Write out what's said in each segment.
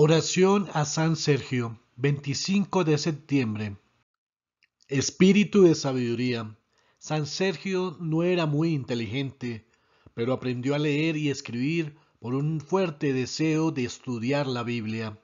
Oración a San Sergio, 25 de septiembre. Espíritu de sabiduría. San Sergio no era muy inteligente, pero aprendió a leer y escribir por un fuerte deseo de estudiar la Biblia.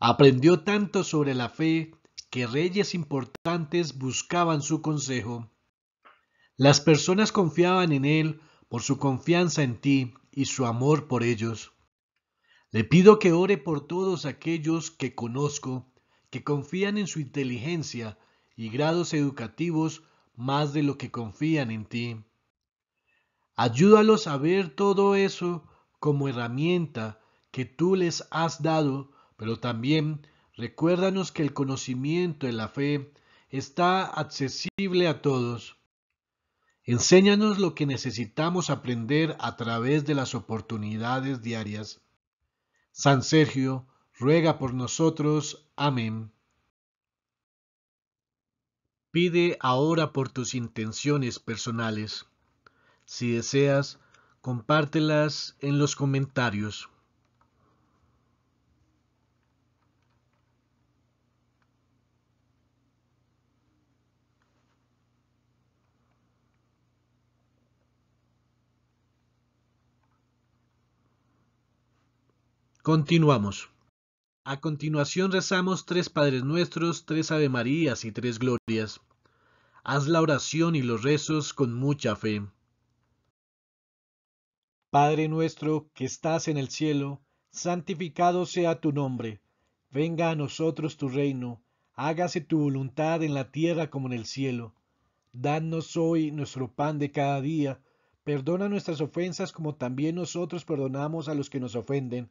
Aprendió tanto sobre la fe que reyes importantes buscaban su consejo. Las personas confiaban en él por su confianza en ti y su amor por ellos. Le pido que ore por todos aquellos que conozco, que confían en su inteligencia y grados educativos más de lo que confían en ti. Ayúdalos a ver todo eso como herramienta que tú les has dado, pero también recuérdanos que el conocimiento de la fe está accesible a todos. Enséñanos lo que necesitamos aprender a través de las oportunidades diarias. San Sergio, ruega por nosotros. Amén. Pide ahora por tus intenciones personales. Si deseas, compártelas en los comentarios. Continuamos. A continuación rezamos tres Padres Nuestros, tres Ave Marías y tres Glorias. Haz la oración y los rezos con mucha fe. Padre nuestro que estás en el cielo, santificado sea tu nombre. Venga a nosotros tu reino, hágase tu voluntad en la tierra como en el cielo. Danos hoy nuestro pan de cada día, perdona nuestras ofensas como también nosotros perdonamos a los que nos ofenden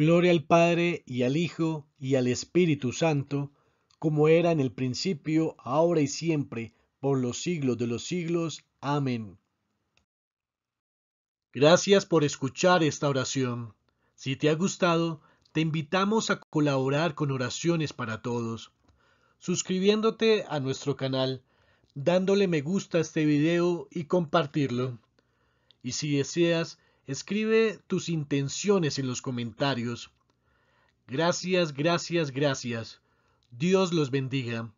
Gloria al Padre y al Hijo y al Espíritu Santo, como era en el principio, ahora y siempre, por los siglos de los siglos. Amén. Gracias por escuchar esta oración. Si te ha gustado, te invitamos a colaborar con oraciones para todos, suscribiéndote a nuestro canal, dándole me gusta a este video y compartirlo. Y si deseas, Escribe tus intenciones en los comentarios. Gracias, gracias, gracias. Dios los bendiga.